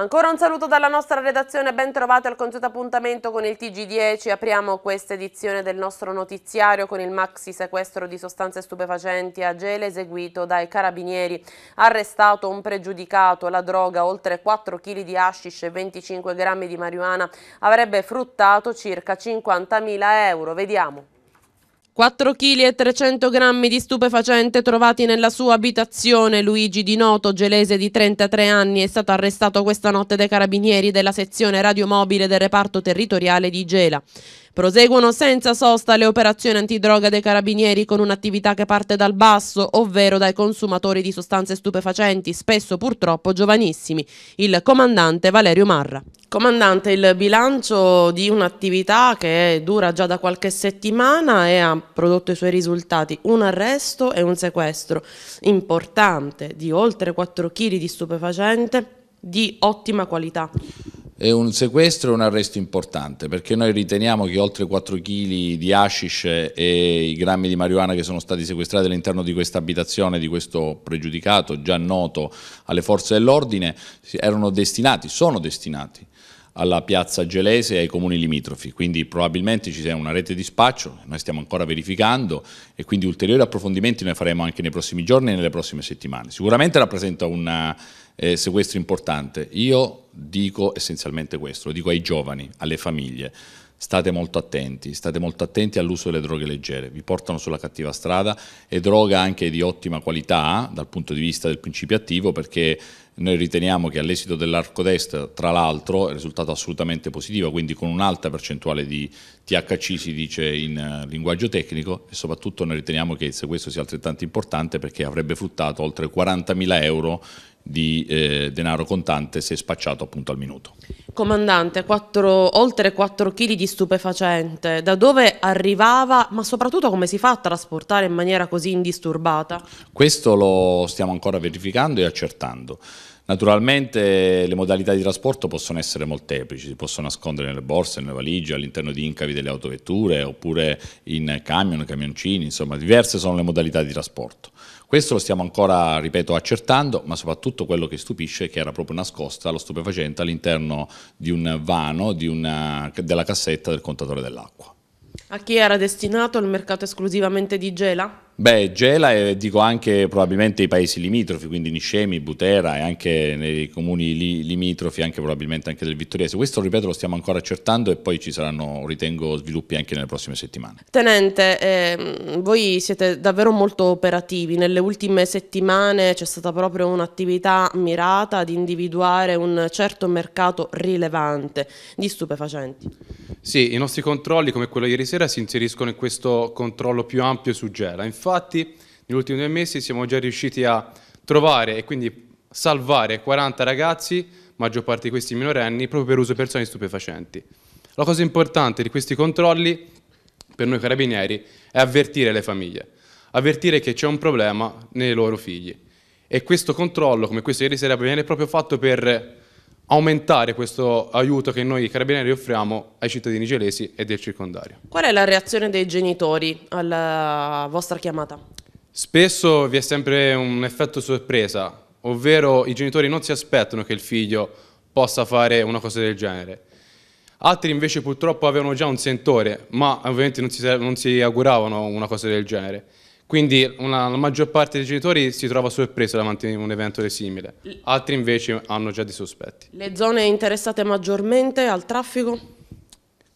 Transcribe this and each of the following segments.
Ancora un saluto dalla nostra redazione, ben trovato al consueto appuntamento con il TG10. Apriamo questa edizione del nostro notiziario con il maxi sequestro di sostanze stupefacenti a gele eseguito dai carabinieri. Arrestato un pregiudicato, la droga, oltre 4 kg di hashish e 25 grammi di marijuana, avrebbe fruttato circa 50.000 euro. Vediamo. 4 kg e 300 grammi di stupefacente trovati nella sua abitazione. Luigi Di Noto, gelese di 33 anni, è stato arrestato questa notte dai carabinieri della sezione radiomobile del reparto territoriale di Gela. Proseguono senza sosta le operazioni antidroga dei carabinieri con un'attività che parte dal basso, ovvero dai consumatori di sostanze stupefacenti, spesso purtroppo giovanissimi. Il comandante Valerio Marra. Comandante, il bilancio di un'attività che dura già da qualche settimana e ha prodotto i suoi risultati, un arresto e un sequestro importante di oltre 4 kg di stupefacente di ottima qualità è un sequestro e un arresto importante perché noi riteniamo che oltre 4 kg di hashish e i grammi di marijuana che sono stati sequestrati all'interno di questa abitazione di questo pregiudicato già noto alle forze dell'ordine erano destinati, sono destinati alla piazza Gelese e ai comuni limitrofi, quindi probabilmente ci sia una rete di spaccio, noi stiamo ancora verificando e quindi ulteriori approfondimenti ne faremo anche nei prossimi giorni e nelle prossime settimane. Sicuramente rappresenta un eh, sequestro importante, io dico essenzialmente questo, lo dico ai giovani, alle famiglie, state molto attenti, state molto attenti all'uso delle droghe leggere, vi portano sulla cattiva strada e droga anche di ottima qualità dal punto di vista del principio attivo perché noi riteniamo che all'esito dell'arco destra, tra l'altro, è risultato assolutamente positivo, quindi con un'alta percentuale di THC si dice in eh, linguaggio tecnico e soprattutto noi riteniamo che il sequestro sia altrettanto importante perché avrebbe fruttato oltre 40.000 euro di eh, denaro contante se spacciato appunto al minuto. Comandante, 4, oltre 4 kg di stupefacente, da dove arrivava, ma soprattutto come si fa a trasportare in maniera così indisturbata? Questo lo stiamo ancora verificando e accertando. Naturalmente le modalità di trasporto possono essere molteplici, si possono nascondere nelle borse, nelle valigie, all'interno di incavi delle autovetture oppure in camion, camioncini, insomma diverse sono le modalità di trasporto. Questo lo stiamo ancora, ripeto, accertando, ma soprattutto quello che stupisce è che era proprio nascosta lo stupefacente all'interno di un vano di una, eh, della cassetta del contatore dell'acqua. A chi era destinato il mercato esclusivamente di gela? Beh, Gela e dico anche probabilmente i paesi limitrofi, quindi Niscemi, Butera e anche nei comuni li, limitrofi, anche probabilmente anche del Vittoriese. Questo, ripeto, lo stiamo ancora accertando e poi ci saranno, ritengo, sviluppi anche nelle prossime settimane. Tenente, eh, voi siete davvero molto operativi. Nelle ultime settimane c'è stata proprio un'attività mirata ad individuare un certo mercato rilevante di stupefacenti. Sì, i nostri controlli, come quello ieri sera, si inseriscono in questo controllo più ampio su Gela. Infatti, Infatti, negli ultimi due mesi siamo già riusciti a trovare e quindi salvare 40 ragazzi, maggior parte di questi minorenni, proprio per uso persone stupefacenti. La cosa importante di questi controlli per noi carabinieri è avvertire le famiglie, avvertire che c'è un problema nei loro figli. E questo controllo, come questo ieri sera, viene proprio fatto per aumentare questo aiuto che noi carabinieri offriamo ai cittadini gelesi e del circondario. Qual è la reazione dei genitori alla vostra chiamata? Spesso vi è sempre un effetto sorpresa, ovvero i genitori non si aspettano che il figlio possa fare una cosa del genere. Altri invece purtroppo avevano già un sentore, ma ovviamente non si, non si auguravano una cosa del genere. Quindi una, la maggior parte dei genitori si trova sorpreso davanti a un evento simile, altri invece hanno già dei sospetti. Le zone interessate maggiormente al traffico?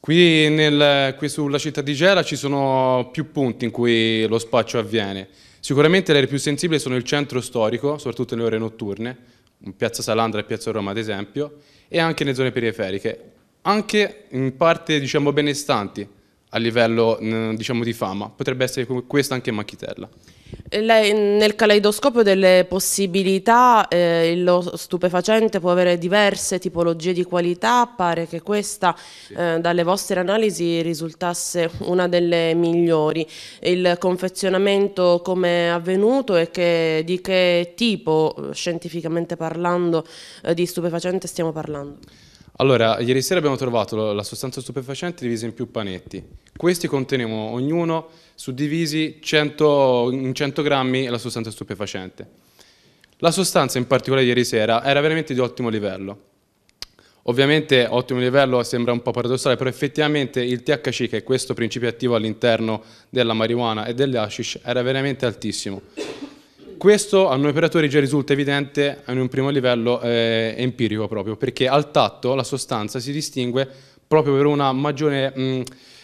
Qui, nel, qui, sulla città di Gela ci sono più punti in cui lo spaccio avviene. Sicuramente le aree più sensibili sono il centro storico, soprattutto nelle ore notturne, in piazza Salandra e piazza Roma ad esempio, e anche nelle zone periferiche, anche in parte diciamo benestanti, a livello diciamo, di fama, potrebbe essere questa anche Macchitella. Eh, lei, nel caleidoscopio delle possibilità eh, lo stupefacente può avere diverse tipologie di qualità, pare che questa sì. eh, dalle vostre analisi risultasse una delle migliori. Il confezionamento come è avvenuto e che, di che tipo eh, scientificamente parlando eh, di stupefacente stiamo parlando? Allora, ieri sera abbiamo trovato la sostanza stupefacente divisa in più panetti. Questi contenevano ognuno suddivisi 100, in 100 grammi la sostanza stupefacente. La sostanza in particolare ieri sera era veramente di ottimo livello. Ovviamente ottimo livello sembra un po' paradossale, però effettivamente il THC, che è questo principio attivo all'interno della marijuana e delle hashish, era veramente altissimo questo a noi operatori già risulta evidente in un primo livello eh, empirico proprio, perché al tatto la sostanza si distingue proprio per una maggiore mh, mm,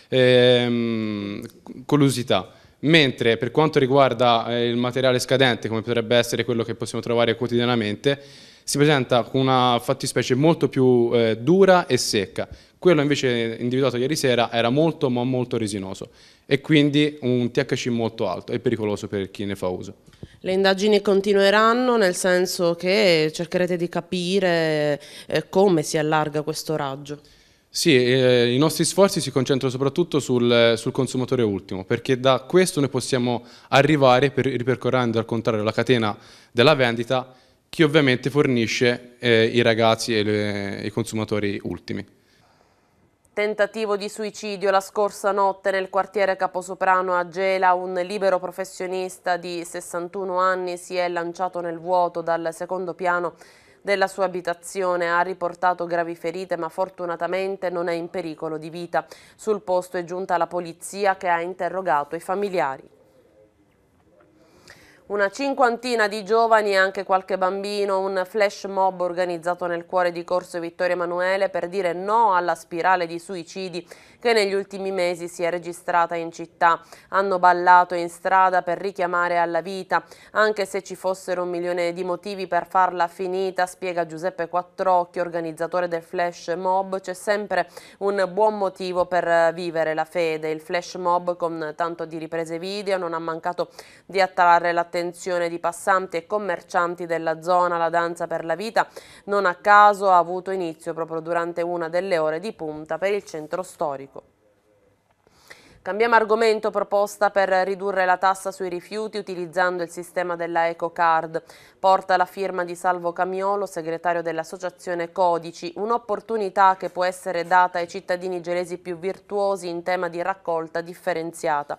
ehm, collusità mentre per quanto riguarda eh, il materiale scadente, come potrebbe essere quello che possiamo trovare quotidianamente, si presenta con una fattispecie molto più eh, dura e secca. Quello invece individuato ieri sera era molto ma molto resinoso e quindi un THC molto alto e pericoloso per chi ne fa uso. Le indagini continueranno nel senso che cercherete di capire eh, come si allarga questo raggio. Sì, eh, i nostri sforzi si concentrano soprattutto sul, eh, sul, consumatore ultimo, perché da questo noi possiamo arrivare, per, ripercorrendo al contrario la catena della vendita, che ovviamente fornisce eh, i ragazzi e le, i consumatori ultimi tentativo di suicidio la scorsa notte nel quartiere Caposoprano a Gela, un libero professionista di 61 anni si è lanciato nel vuoto dal secondo piano della sua abitazione ha riportato gravi ferite ma fortunatamente non è in pericolo di vita. Sul posto è giunta la polizia che ha interrogato i familiari una cinquantina di giovani e anche qualche bambino, un flash mob organizzato nel cuore di Corso Vittorio Emanuele per dire no alla spirale di suicidi che negli ultimi mesi si è registrata in città. Hanno ballato in strada per richiamare alla vita, anche se ci fossero un milione di motivi per farla finita, spiega Giuseppe Quattrocchi, organizzatore del flash mob, c'è sempre un buon motivo per vivere la fede. Il flash mob con tanto di riprese video non ha mancato di attrarre l'attenzione di passanti e commercianti della zona. La danza per la vita non a caso ha avuto inizio proprio durante una delle ore di punta per il centro storico. Cambiamo argomento proposta per ridurre la tassa sui rifiuti utilizzando il sistema della EcoCard. Porta la firma di Salvo Camiolo, segretario dell'associazione Codici, un'opportunità che può essere data ai cittadini gelesi più virtuosi in tema di raccolta differenziata.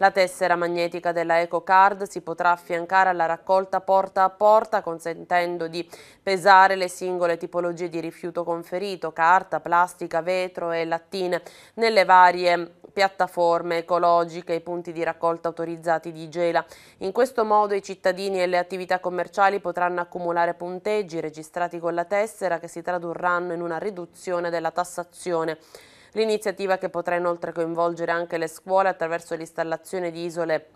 La tessera magnetica della EcoCard si potrà affiancare alla raccolta porta a porta consentendo di pesare le singole tipologie di rifiuto conferito, carta, plastica, vetro e lattine, nelle varie piattaforme ecologiche e punti di raccolta autorizzati di Gela. In questo modo i cittadini e le attività commerciali potranno accumulare punteggi registrati con la tessera che si tradurranno in una riduzione della tassazione. L'iniziativa che potrà inoltre coinvolgere anche le scuole attraverso l'installazione di isole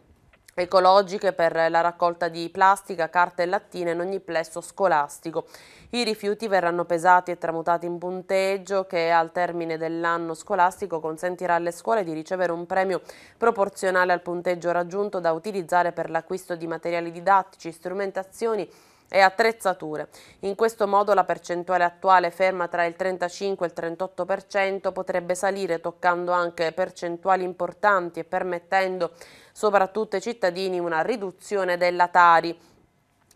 ecologiche per la raccolta di plastica, carta e lattine in ogni plesso scolastico. I rifiuti verranno pesati e tramutati in punteggio che al termine dell'anno scolastico consentirà alle scuole di ricevere un premio proporzionale al punteggio raggiunto da utilizzare per l'acquisto di materiali didattici, strumentazioni e attrezzature. In questo modo la percentuale attuale ferma tra il 35 e il 38% potrebbe salire toccando anche percentuali importanti e permettendo soprattutto ai cittadini una riduzione della Tari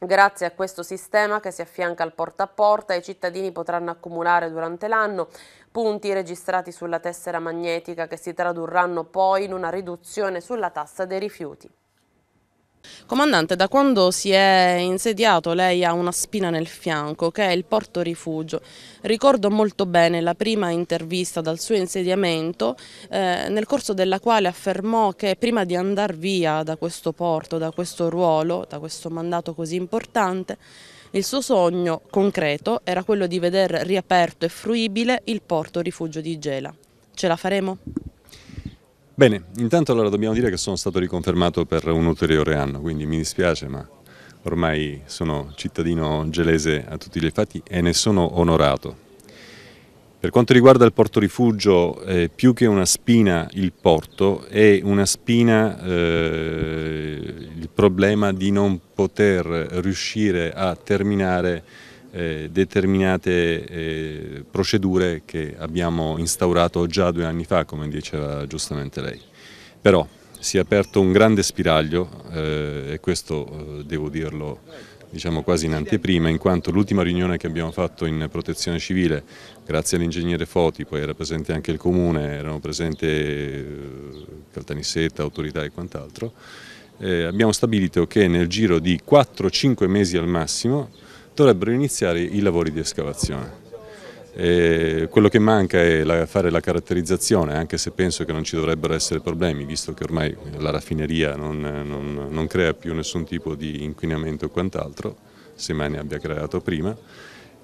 Grazie a questo sistema che si affianca al porta a porta, i cittadini potranno accumulare durante l'anno punti registrati sulla tessera magnetica che si tradurranno poi in una riduzione sulla tassa dei rifiuti. Comandante, da quando si è insediato lei ha una spina nel fianco che è il porto rifugio. Ricordo molto bene la prima intervista dal suo insediamento eh, nel corso della quale affermò che prima di andare via da questo porto, da questo ruolo, da questo mandato così importante, il suo sogno concreto era quello di vedere riaperto e fruibile il porto rifugio di Gela. Ce la faremo? Bene, intanto allora dobbiamo dire che sono stato riconfermato per un ulteriore anno, quindi mi dispiace ma ormai sono cittadino gelese a tutti gli effetti e ne sono onorato. Per quanto riguarda il porto rifugio, eh, più che una spina il porto, è una spina eh, il problema di non poter riuscire a terminare eh, determinate eh, procedure che abbiamo instaurato già due anni fa, come diceva giustamente lei. Però si è aperto un grande spiraglio eh, e questo eh, devo dirlo diciamo quasi in anteprima, in quanto l'ultima riunione che abbiamo fatto in protezione civile, grazie all'ingegnere Foti, poi era presente anche il comune, erano presenti eh, Caltanissetta, autorità e quant'altro, eh, abbiamo stabilito che nel giro di 4-5 mesi al massimo dovrebbero iniziare i lavori di escavazione. E quello che manca è la, fare la caratterizzazione, anche se penso che non ci dovrebbero essere problemi, visto che ormai la raffineria non, non, non crea più nessun tipo di inquinamento o quant'altro, se mai ne abbia creato prima.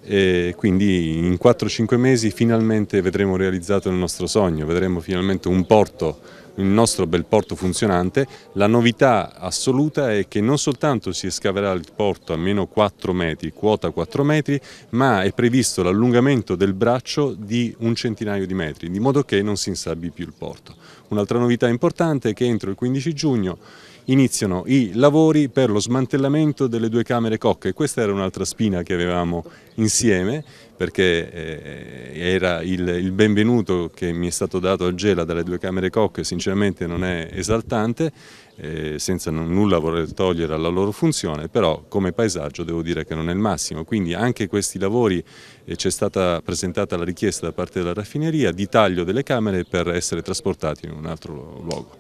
E quindi in 4-5 mesi finalmente vedremo realizzato il nostro sogno, vedremo finalmente un porto il nostro bel porto funzionante. La novità assoluta è che non soltanto si escaverà il porto a meno 4 metri, quota 4 metri, ma è previsto l'allungamento del braccio di un centinaio di metri, di modo che non si insabbi più il porto. Un'altra novità importante è che entro il 15 giugno iniziano i lavori per lo smantellamento delle due camere cocche. Questa era un'altra spina che avevamo insieme perché eh, era il, il benvenuto che mi è stato dato a Gela dalle due camere cocche, sinceramente non è esaltante, eh, senza nulla voler togliere alla loro funzione, però come paesaggio devo dire che non è il massimo, quindi anche questi lavori eh, c'è stata presentata la richiesta da parte della raffineria di taglio delle camere per essere trasportati in un altro luogo.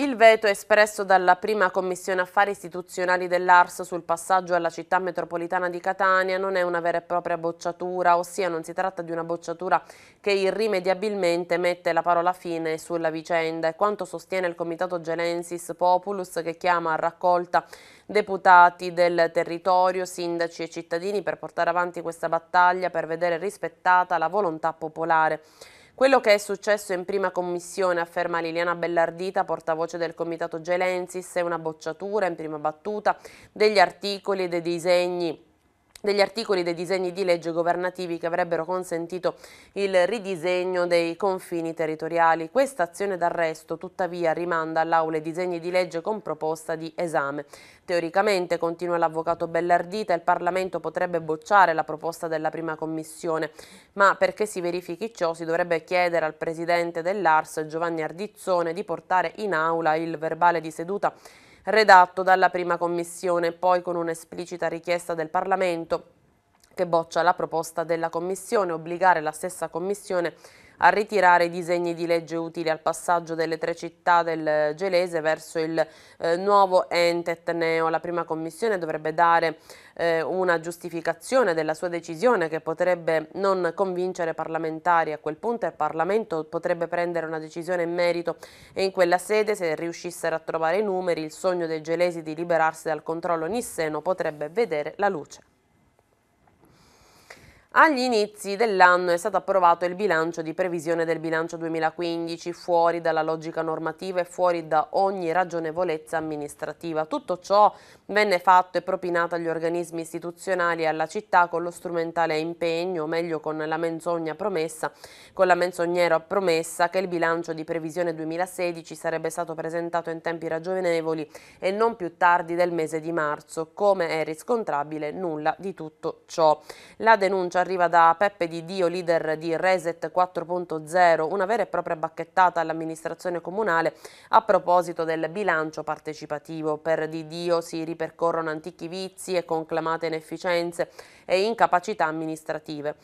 Il veto espresso dalla prima commissione affari istituzionali dell'ARS sul passaggio alla città metropolitana di Catania non è una vera e propria bocciatura, ossia non si tratta di una bocciatura che irrimediabilmente mette la parola fine sulla vicenda e quanto sostiene il comitato Gelensis Populus che chiama a raccolta deputati del territorio, sindaci e cittadini per portare avanti questa battaglia per vedere rispettata la volontà popolare. Quello che è successo in prima commissione, afferma Liliana Bellardita, portavoce del comitato Gelensis, è una bocciatura in prima battuta degli articoli e dei disegni degli articoli dei disegni di legge governativi che avrebbero consentito il ridisegno dei confini territoriali. Questa azione d'arresto tuttavia rimanda all'Aula i disegni di legge con proposta di esame. Teoricamente, continua l'avvocato Bellardita, il Parlamento potrebbe bocciare la proposta della prima commissione, ma perché si verifichi ciò si dovrebbe chiedere al presidente dell'Ars Giovanni Ardizzone di portare in aula il verbale di seduta redatto dalla prima commissione, poi con un'esplicita richiesta del Parlamento che boccia la proposta della commissione, obbligare la stessa commissione a ritirare i disegni di legge utili al passaggio delle tre città del Gelese verso il eh, nuovo ente etneo. La prima commissione dovrebbe dare eh, una giustificazione della sua decisione che potrebbe non convincere parlamentari. A quel punto il Parlamento potrebbe prendere una decisione in merito e in quella sede se riuscissero a trovare i numeri il sogno dei gelesi di liberarsi dal controllo nisseno potrebbe vedere la luce. Agli inizi dell'anno è stato approvato il bilancio di previsione del bilancio 2015, fuori dalla logica normativa e fuori da ogni ragionevolezza amministrativa. Tutto ciò venne fatto e propinato agli organismi istituzionali e alla città con lo strumentale impegno, o meglio con la menzogna promessa, con la menzognera promessa che il bilancio di previsione 2016 sarebbe stato presentato in tempi ragionevoli e non più tardi del mese di marzo. Come è riscontrabile nulla di tutto ciò. La denuncia arriva da Peppe Di Dio, leader di Reset 4.0, una vera e propria bacchettata all'amministrazione comunale a proposito del bilancio partecipativo. Per Di Dio si ripercorrono antichi vizi e conclamate inefficienze e incapacità amministrative.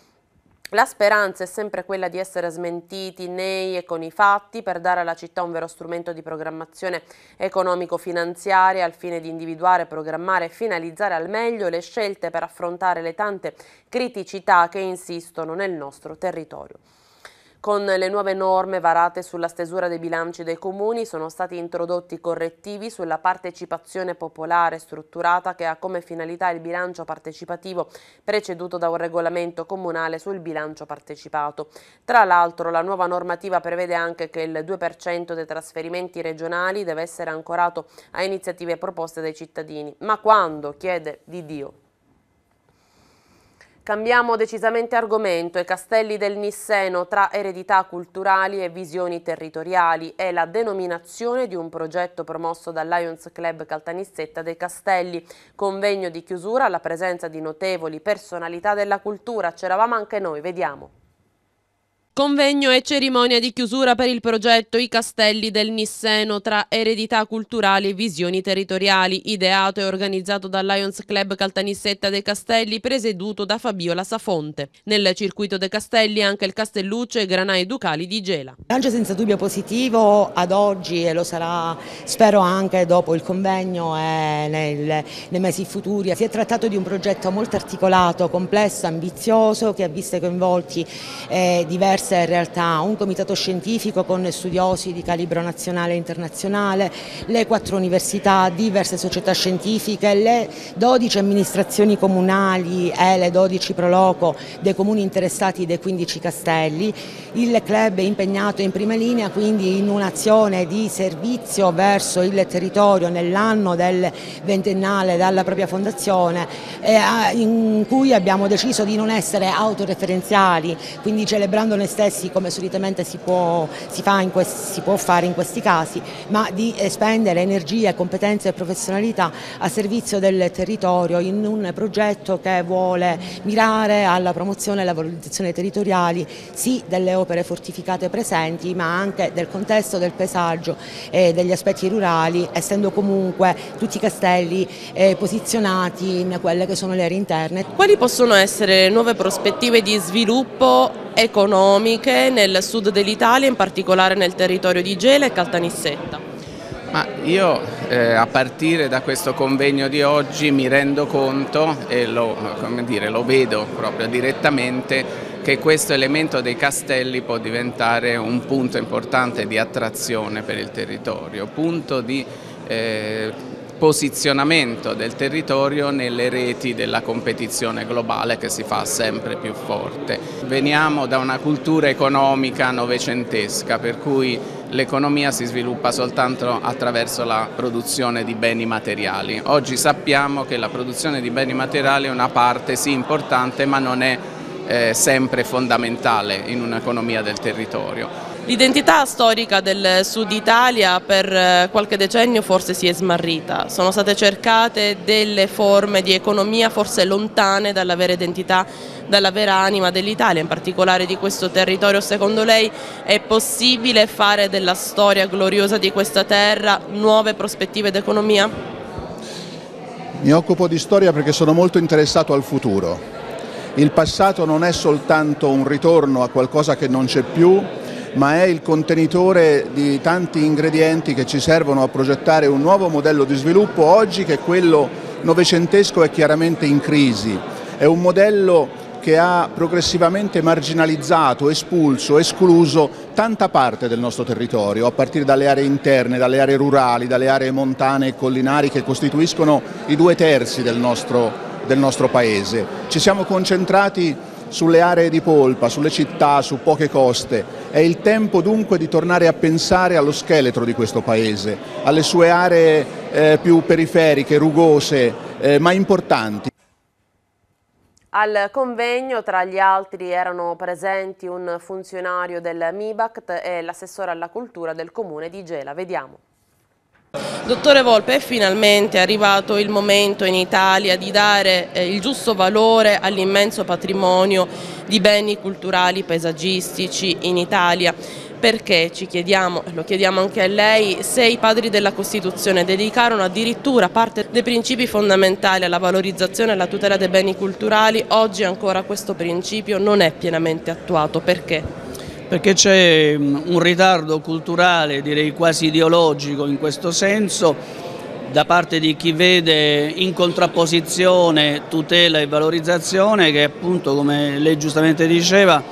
La speranza è sempre quella di essere smentiti nei e con i fatti per dare alla città un vero strumento di programmazione economico-finanziaria al fine di individuare, programmare e finalizzare al meglio le scelte per affrontare le tante criticità che insistono nel nostro territorio. Con le nuove norme varate sulla stesura dei bilanci dei comuni sono stati introdotti correttivi sulla partecipazione popolare strutturata che ha come finalità il bilancio partecipativo preceduto da un regolamento comunale sul bilancio partecipato. Tra l'altro la nuova normativa prevede anche che il 2% dei trasferimenti regionali deve essere ancorato a iniziative proposte dai cittadini. Ma quando? chiede Di Dio. Cambiamo decisamente argomento, i castelli del Nisseno tra eredità culturali e visioni territoriali è la denominazione di un progetto promosso dal Lions Club Caltanissetta dei Castelli. Convegno di chiusura alla presenza di notevoli personalità della cultura, c'eravamo anche noi, vediamo. Convegno e cerimonia di chiusura per il progetto I Castelli del Nisseno tra eredità culturali e visioni territoriali, ideato e organizzato dal Lions Club Caltanissetta dei Castelli, presieduto da Fabiola Safonte. Nel circuito dei Castelli anche il Castelluccio e Granai Ducali di Gela. Il lancio senza dubbio positivo ad oggi e lo sarà spero anche dopo il convegno e nel, nei mesi futuri. Si è trattato di un progetto molto articolato, complesso, ambizioso che ha visto coinvolti eh, diversi esiste in realtà un comitato scientifico con studiosi di calibro nazionale e internazionale, le quattro università, diverse società scientifiche, le 12 amministrazioni comunali e le 12 proloco dei comuni interessati dei 15 castelli. Il club è impegnato in prima linea quindi in un'azione di servizio verso il territorio nell'anno del ventennale dalla propria fondazione eh, in cui abbiamo deciso di non essere autoreferenziali, quindi celebrando stessi come solitamente si può, si questi, si può fare in questi casi, ma di spendere energie, competenze e professionalità a servizio del territorio in un progetto che vuole mirare alla promozione e alla valorizzazione territoriali sì delle opere fortificate presenti ma anche del contesto del paesaggio e degli aspetti rurali essendo comunque tutti i castelli eh, posizionati in quelle che sono le aree interne. Quali possono essere nuove prospettive di sviluppo economiche nel sud dell'Italia, in particolare nel territorio di Gela e Caltanissetta. Ma io eh, a partire da questo convegno di oggi mi rendo conto e lo, dire, lo vedo proprio direttamente che questo elemento dei castelli può diventare un punto importante di attrazione per il territorio, punto di eh, posizionamento del territorio nelle reti della competizione globale che si fa sempre più forte. Veniamo da una cultura economica novecentesca per cui l'economia si sviluppa soltanto attraverso la produzione di beni materiali. Oggi sappiamo che la produzione di beni materiali è una parte sì importante ma non è eh, sempre fondamentale in un'economia del territorio. L'identità storica del sud Italia per eh, qualche decennio forse si è smarrita, sono state cercate delle forme di economia forse lontane dalla vera identità, dalla vera anima dell'Italia, in particolare di questo territorio. Secondo lei è possibile fare della storia gloriosa di questa terra nuove prospettive d'economia? Mi occupo di storia perché sono molto interessato al futuro. Il passato non è soltanto un ritorno a qualcosa che non c'è più, ma è il contenitore di tanti ingredienti che ci servono a progettare un nuovo modello di sviluppo oggi che quello novecentesco è chiaramente in crisi. È un modello che ha progressivamente marginalizzato, espulso, escluso tanta parte del nostro territorio, a partire dalle aree interne, dalle aree rurali, dalle aree montane e collinari che costituiscono i due terzi del nostro, del nostro Paese. Ci siamo concentrati sulle aree di polpa, sulle città, su poche coste. È il tempo dunque di tornare a pensare allo scheletro di questo paese, alle sue aree eh, più periferiche, rugose, eh, ma importanti. Al convegno tra gli altri erano presenti un funzionario del MIBACT e l'assessore alla cultura del comune di Gela. Vediamo. Dottore Volpe, è finalmente arrivato il momento in Italia di dare eh, il giusto valore all'immenso patrimonio di beni culturali paesaggistici in Italia perché ci chiediamo, lo chiediamo anche a lei, se i padri della Costituzione dedicarono addirittura parte dei principi fondamentali alla valorizzazione e alla tutela dei beni culturali, oggi ancora questo principio non è pienamente attuato, perché? perché c'è mm, un ritardo culturale, direi quasi ideologico in questo senso, da parte di chi vede in contrapposizione tutela e valorizzazione che appunto, come lei giustamente diceva,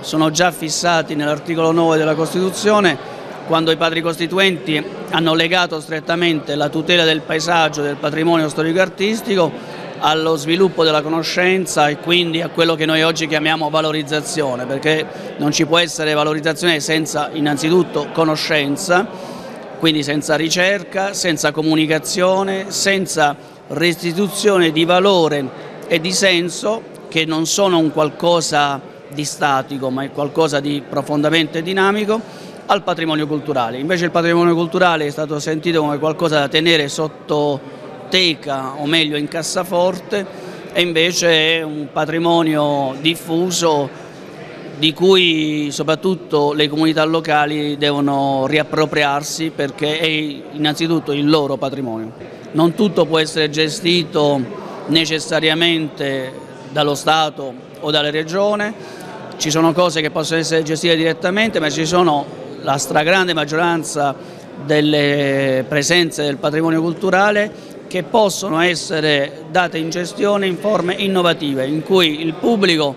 sono già fissati nell'articolo 9 della Costituzione quando i padri costituenti hanno legato strettamente la tutela del paesaggio, del patrimonio storico-artistico allo sviluppo della conoscenza e quindi a quello che noi oggi chiamiamo valorizzazione, perché non ci può essere valorizzazione senza innanzitutto conoscenza, quindi senza ricerca, senza comunicazione, senza restituzione di valore e di senso che non sono un qualcosa di statico ma è qualcosa di profondamente dinamico al patrimonio culturale. Invece il patrimonio culturale è stato sentito come qualcosa da tenere sotto biblioteca o meglio in cassaforte e invece è un patrimonio diffuso di cui soprattutto le comunità locali devono riappropriarsi perché è innanzitutto il loro patrimonio. Non tutto può essere gestito necessariamente dallo Stato o dalla Regione, ci sono cose che possono essere gestite direttamente ma ci sono la stragrande maggioranza delle presenze del patrimonio culturale che possono essere date in gestione in forme innovative in cui il pubblico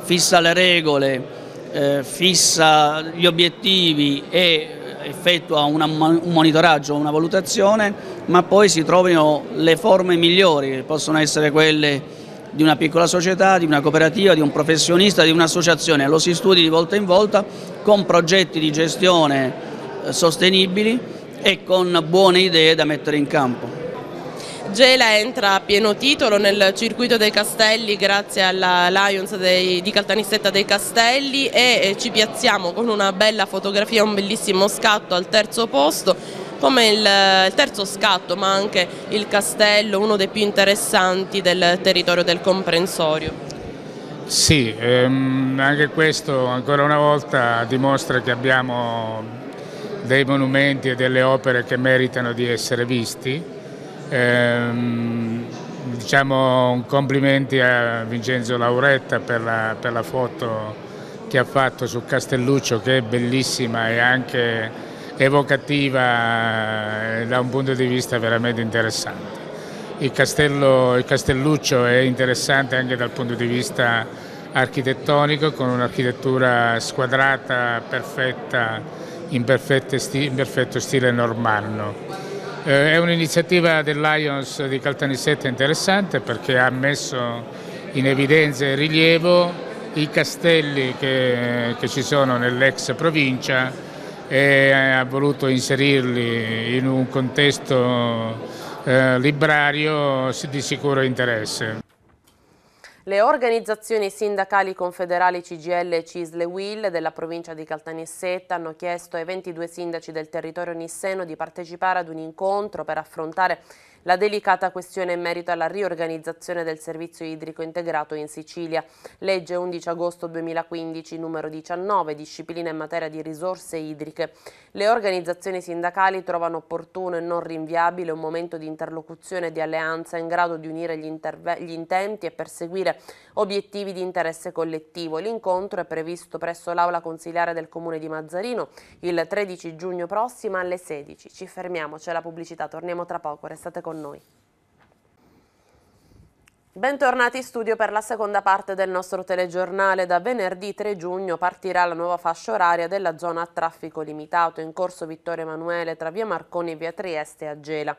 fissa le regole, eh, fissa gli obiettivi e eh, effettua una, un monitoraggio, una valutazione, ma poi si trovino le forme migliori, che possono essere quelle di una piccola società, di una cooperativa, di un professionista, di un'associazione. Lo si studi di volta in volta con progetti di gestione eh, sostenibili e con buone idee da mettere in campo. Gela entra a pieno titolo nel circuito dei Castelli grazie alla Lions dei, di Caltanissetta dei Castelli e eh, ci piazziamo con una bella fotografia, un bellissimo scatto al terzo posto come il, eh, il, terzo scatto ma anche il castello, uno dei più interessanti del territorio del comprensorio. Sì, ehm, anche questo ancora una volta dimostra che abbiamo dei monumenti e delle opere che meritano di essere visti Ehm, diciamo complimenti a Vincenzo Lauretta per la, per la, foto che ha fatto su Castelluccio che è bellissima e anche evocativa eh, da un punto di vista veramente interessante. Il, castello, il Castelluccio è interessante anche dal punto di vista architettonico con un'architettura squadrata, perfetta, in, in perfetto stile normanno eh, è un'iniziativa dell'Ions di Caltanissetta interessante perché ha messo in evidenza e rilievo i castelli che, che ci sono nell'ex provincia e ha voluto inserirli in un contesto eh, librario di sicuro interesse. Le organizzazioni sindacali confederali CGL e Cisle Will della provincia di Caltanissetta hanno chiesto ai 22 sindaci del territorio nisseno di partecipare ad un incontro per affrontare la delicata questione in merito alla riorganizzazione del servizio idrico integrato in Sicilia. Legge 11 agosto 2015 numero 19 disciplina in materia di risorse idriche. Le organizzazioni sindacali trovano opportuno e non rinviabile un momento di interlocuzione e di alleanza in grado di unire gli, gli intenti e perseguire obiettivi di interesse collettivo. L'incontro è previsto presso l'Aula Consiliare del Comune di Mazzarino il 13 giugno prossimo alle 16. Ci fermiamo, c'è la pubblicità, torniamo tra poco, restate con con noi. Bentornati in studio per la seconda parte del nostro telegiornale. Da venerdì 3 giugno partirà la nuova fascia oraria della zona a traffico limitato in corso Vittorio Emanuele tra via Marconi e via Trieste a Gela.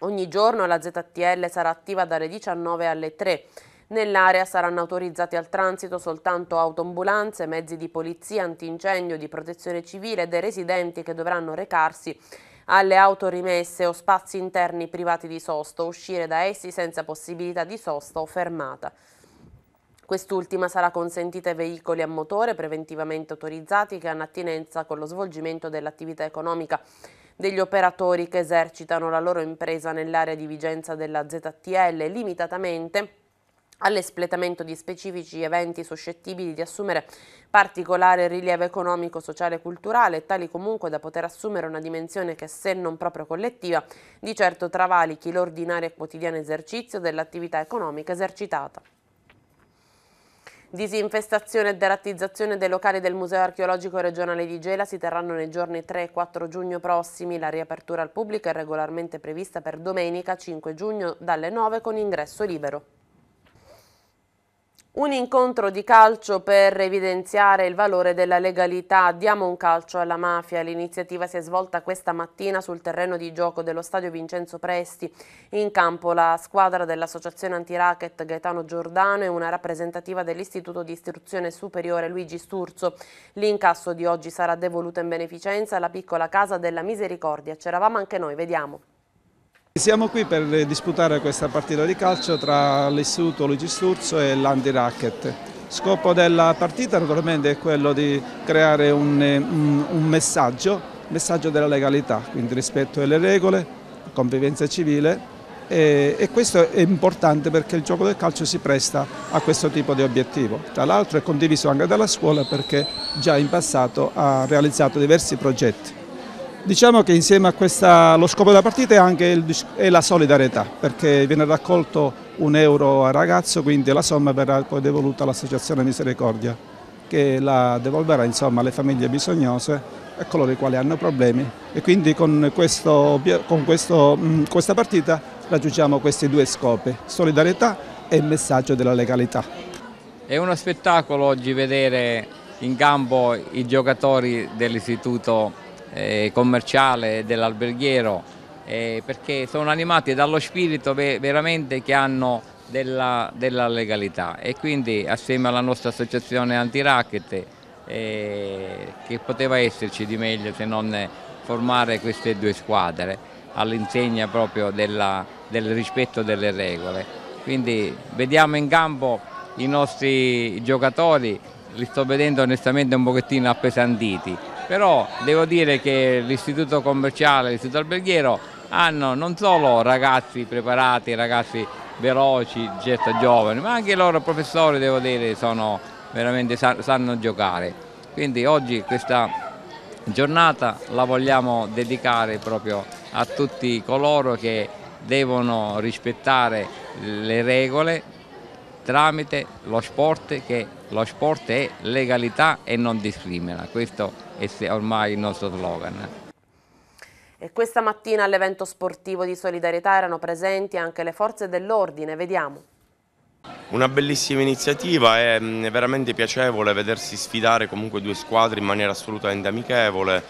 Ogni giorno la ZTL sarà attiva dalle 19 alle 3. Nell'area saranno autorizzati al transito soltanto autoambulanze, mezzi di polizia, antincendio, di protezione civile e dei residenti che dovranno recarsi alle auto rimesse o spazi interni privati di sosta, uscire da essi senza possibilità di sosta o fermata. Quest'ultima sarà consentita ai veicoli a motore preventivamente autorizzati che hanno attinenza con lo svolgimento dell'attività economica degli operatori che esercitano la loro impresa nell'area di vigenza della ZTL limitatamente all'espletamento di specifici eventi suscettibili di assumere particolare rilievo economico, sociale e culturale, tali comunque da poter assumere una dimensione che, se non proprio collettiva, di certo travalichi l'ordinario e quotidiano esercizio dell'attività economica esercitata disinfestazione e derattizzazione dei locali del Museo Archeologico Regionale di Gela si terranno nei giorni 3 e 4 giugno prossimi. La riapertura al pubblico è regolarmente prevista per domenica 5 giugno dalle 9 con ingresso libero. Un incontro di calcio per evidenziare il valore della legalità. Diamo un calcio alla mafia. L'iniziativa si è svolta questa mattina sul terreno di gioco dello stadio Vincenzo Presti. In campo la squadra dell'associazione antiracket Gaetano Giordano e una rappresentativa dell'Istituto di Istruzione Superiore Luigi Sturzo. L'incasso di oggi sarà devoluto in beneficenza alla piccola casa della misericordia. C'eravamo anche noi, vediamo. Siamo qui per disputare questa partita di calcio tra l'Istituto Luigi Sturzo e l'Anti Racket. Scopo della partita naturalmente è quello di creare un, mm, un messaggio, messaggio della legalità, quindi rispetto alle regole, convivenza civile e, e, questo è importante perché il gioco del calcio si presta a questo tipo di obiettivo. Tra l'altro è condiviso anche dalla scuola perché già in passato ha realizzato diversi progetti. Diciamo che insieme a questa, lo scopo della partita è anche il, è la solidarietà, perché viene raccolto un euro a ragazzo, quindi la somma verrà poi devoluta all'Associazione Misericordia, che la devolverà insomma, alle famiglie bisognose e a coloro i quali hanno problemi. E quindi con, questo, con questo, mm, questa partita raggiungiamo questi due scopi, solidarietà e il messaggio della legalità. È uno spettacolo oggi vedere in campo i giocatori dell'istituto eh, commerciale dell'alberghiero eh, perché sono animati dallo spirito veramente che hanno della, della, legalità e quindi assieme alla nostra associazione anti-racket eh, che poteva esserci di meglio se non formare queste due squadre all'insegna proprio della, del rispetto delle regole. Quindi vediamo in campo i nostri giocatori, li sto vedendo onestamente un pochettino appesantiti, però devo dire che l'istituto commerciale, l'istituto alberghiero hanno non solo ragazzi preparati, ragazzi veloci, getta giovani, ma anche i loro professori devo dire sono veramente sanno giocare. Quindi oggi questa giornata la vogliamo dedicare proprio a tutti coloro che devono rispettare le regole tramite lo sport che lo sport è legalità e non discrimina, questo è ormai il nostro slogan. E questa mattina all'evento sportivo di solidarietà erano presenti anche le forze dell'ordine, vediamo. Una bellissima iniziativa, è mm, veramente piacevole vedersi sfidare comunque due squadre in maniera assolutamente amichevole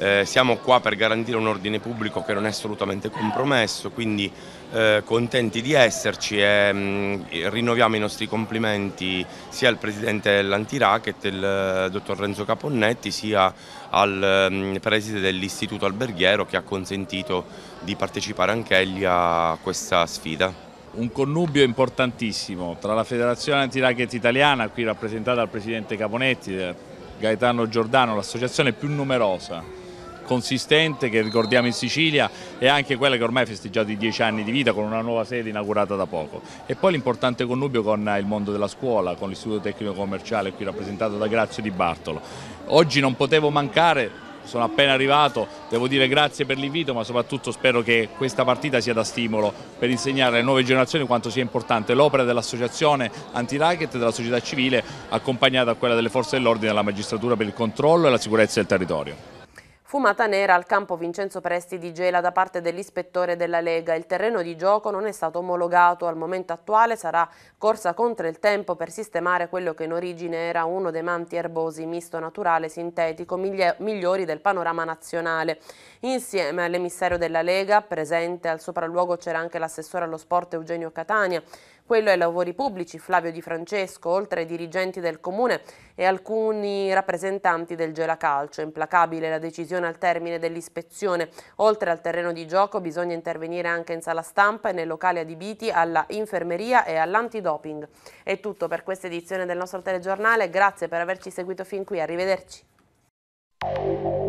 eh, siamo qua per garantire un ordine pubblico che non è assolutamente compromesso, quindi eh, contenti di esserci e mh, mm, rinnoviamo i nostri complimenti sia al presidente dell'antiracket, il eh, dottor Renzo Caponnetti, sia al mh, mm, preside dell'istituto alberghiero che ha consentito di partecipare anche egli a questa sfida un connubio importantissimo tra la Federazione Antiracket Italiana, qui rappresentata dal Presidente Caponetti, eh, Gaetano Giordano, l'associazione più numerosa consistente che ricordiamo in Sicilia e anche quella che ormai ha festeggiato i dieci anni di vita con una nuova sede inaugurata da poco. E poi l'importante connubio con eh, il mondo della scuola, con l'Istituto Tecnico Commerciale qui rappresentato da Grazio Di Bartolo. Oggi non potevo mancare, sono appena arrivato, devo dire grazie per l'invito ma soprattutto spero che questa partita sia da stimolo per insegnare alle nuove generazioni quanto sia importante l'opera dell'associazione anti-racket della società civile accompagnata a quella delle forze dell'ordine e della magistratura per il controllo e la sicurezza del territorio. Fumata nera al campo Vincenzo Presti di Gela da parte dell'ispettore della Lega. Il terreno di gioco non è stato omologato. Al momento attuale sarà corsa contro il tempo per sistemare quello che in origine era uno dei manti erbosi misto naturale sintetico migliori del panorama nazionale. Insieme all'emissario della Lega, presente al sopralluogo c'era anche l'assessore allo sport Eugenio Catania, quello ai lavori pubblici, Flavio Di Francesco, oltre ai dirigenti del comune e alcuni rappresentanti del Gelacalcio. Implacabile la decisione al termine dell'ispezione. Oltre al terreno di gioco bisogna intervenire anche in sala stampa e nei locali adibiti alla infermeria e all'antidoping. È tutto per questa edizione del nostro telegiornale, grazie per averci seguito fin qui, arrivederci.